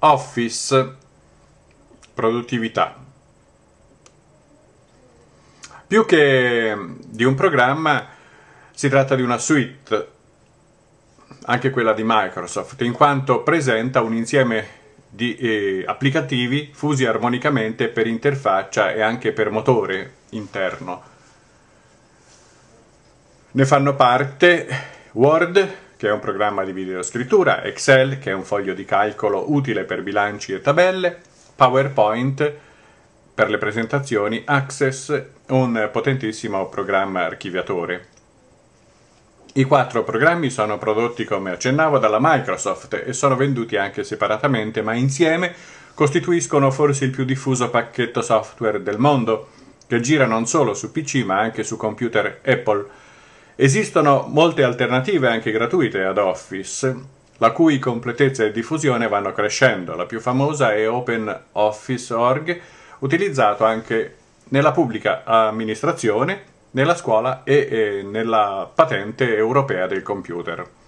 Office, produttività. Più che di un programma, si tratta di una suite, anche quella di Microsoft, in quanto presenta un insieme di eh, applicativi fusi armonicamente per interfaccia e anche per motore interno. Ne fanno parte Word, che è un programma di videoscrittura, Excel, che è un foglio di calcolo utile per bilanci e tabelle, PowerPoint per le presentazioni, Access, un potentissimo programma archiviatore. I quattro programmi sono prodotti, come accennavo, dalla Microsoft e sono venduti anche separatamente, ma insieme costituiscono forse il più diffuso pacchetto software del mondo, che gira non solo su PC ma anche su computer Apple Esistono molte alternative anche gratuite ad Office, la cui completezza e diffusione vanno crescendo. La più famosa è OpenOffice.org, utilizzato anche nella pubblica amministrazione, nella scuola e nella patente europea del computer.